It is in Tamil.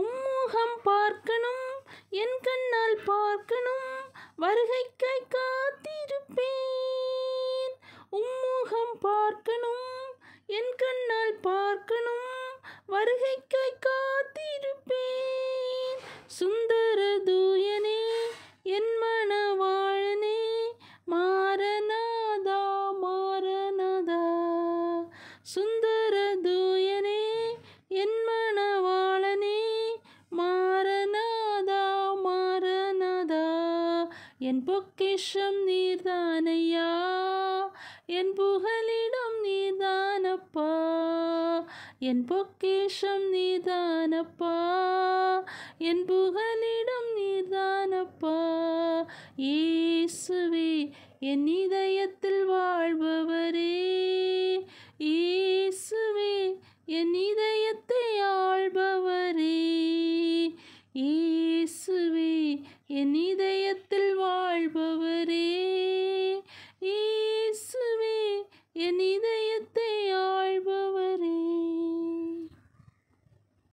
உம்முகம் பார்க்கணும் என் கண்ணால் பார்க்கணும் வருகைக்கை காத்திருப்பேன் உம்முகம் பார்க்கணும் என் கண்ணால் பார்க்கணும் வருகைக்கை காத்திருப்பேன் சுந்த என் பொக்கிஷம் நீர்தானையா என் புகலிடம் நீதானப்பா என் பொக்கிஷம் நீதானப்பா என் புகலிடம் நீதானப்பா இயேசுவே என் இதயத்தில் வாழ்பவரே இயேசுவே என் இதயத்தை ஆள்பவரே இயேசுவே என் இதயத்தில்